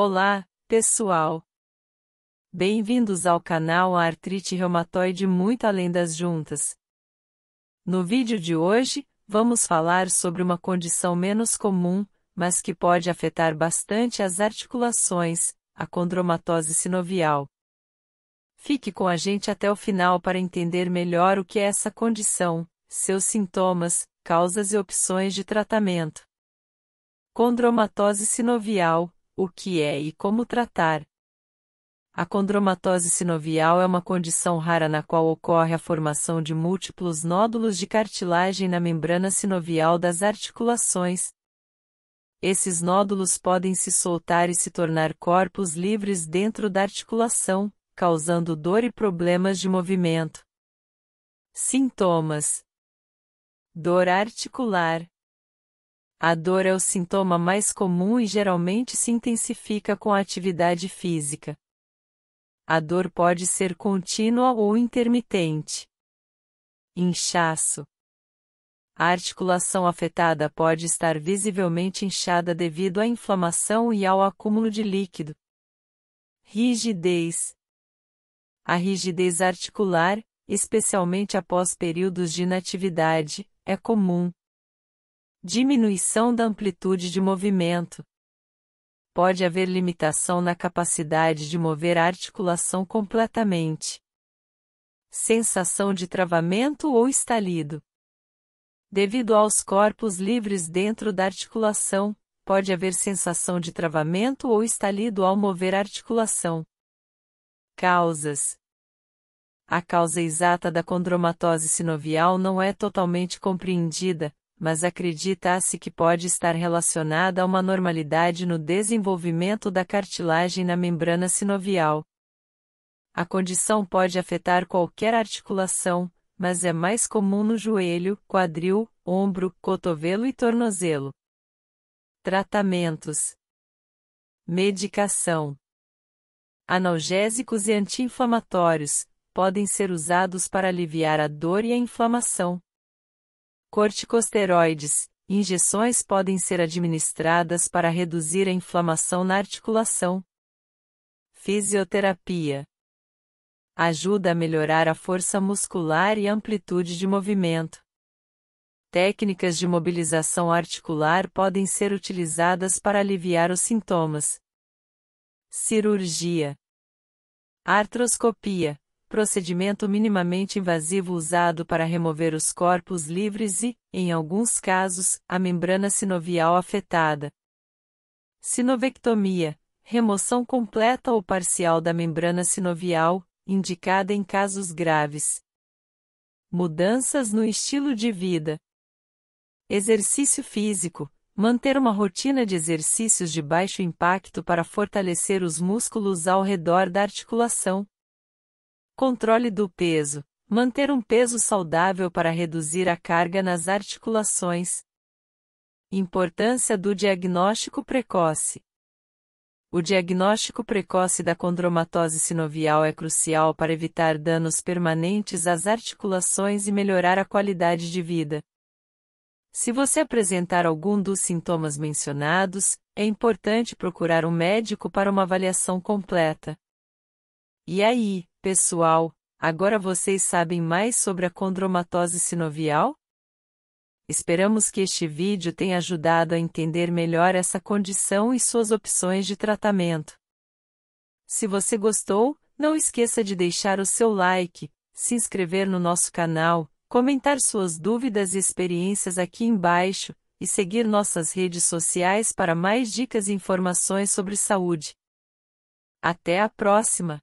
Olá, pessoal! Bem-vindos ao canal Artrite Reumatoide Muito Além das Juntas. No vídeo de hoje, vamos falar sobre uma condição menos comum, mas que pode afetar bastante as articulações, a condromatose sinovial. Fique com a gente até o final para entender melhor o que é essa condição, seus sintomas, causas e opções de tratamento. Condromatose sinovial o que é e como tratar. A condromatose sinovial é uma condição rara na qual ocorre a formação de múltiplos nódulos de cartilagem na membrana sinovial das articulações. Esses nódulos podem se soltar e se tornar corpos livres dentro da articulação, causando dor e problemas de movimento. Sintomas: Dor articular, a dor é o sintoma mais comum e geralmente se intensifica com a atividade física. A dor pode ser contínua ou intermitente. Inchaço. A articulação afetada pode estar visivelmente inchada devido à inflamação e ao acúmulo de líquido. Rigidez. A rigidez articular, especialmente após períodos de inatividade, é comum. Diminuição da amplitude de movimento. Pode haver limitação na capacidade de mover a articulação completamente. Sensação de travamento ou estalido. Devido aos corpos livres dentro da articulação, pode haver sensação de travamento ou estalido ao mover a articulação. Causas: A causa exata da condromatose sinovial não é totalmente compreendida, mas acredita-se que pode estar relacionada a uma normalidade no desenvolvimento da cartilagem na membrana sinovial. A condição pode afetar qualquer articulação, mas é mais comum no joelho, quadril, ombro, cotovelo e tornozelo. Tratamentos: Medicação: Analgésicos e anti-inflamatórios podem ser usados para aliviar a dor e a inflamação Corticosteroides. Injeções podem ser administradas para reduzir a inflamação na articulação. Fisioterapia. Ajuda a melhorar a força muscular e amplitude de movimento. Técnicas de mobilização articular podem ser utilizadas para aliviar os sintomas. Cirurgia. Artroscopia procedimento minimamente invasivo usado para remover os corpos livres e, em alguns casos, a membrana sinovial afetada. Sinovectomia remoção completa ou parcial da membrana sinovial, indicada em casos graves. Mudanças no estilo de vida. Exercício físico. Manter uma rotina de exercícios de baixo impacto para fortalecer os músculos ao redor da articulação, Controle do peso. Manter um peso saudável para reduzir a carga nas articulações. Importância do diagnóstico precoce. O diagnóstico precoce da condromatose sinovial é crucial para evitar danos permanentes às articulações e melhorar a qualidade de vida. Se você apresentar algum dos sintomas mencionados, é importante procurar um médico para uma avaliação completa. E aí? Pessoal, agora vocês sabem mais sobre a condromatose sinovial? Esperamos que este vídeo tenha ajudado a entender melhor essa condição e suas opções de tratamento. Se você gostou, não esqueça de deixar o seu like, se inscrever no nosso canal, comentar suas dúvidas e experiências aqui embaixo e seguir nossas redes sociais para mais dicas e informações sobre saúde. Até a próxima!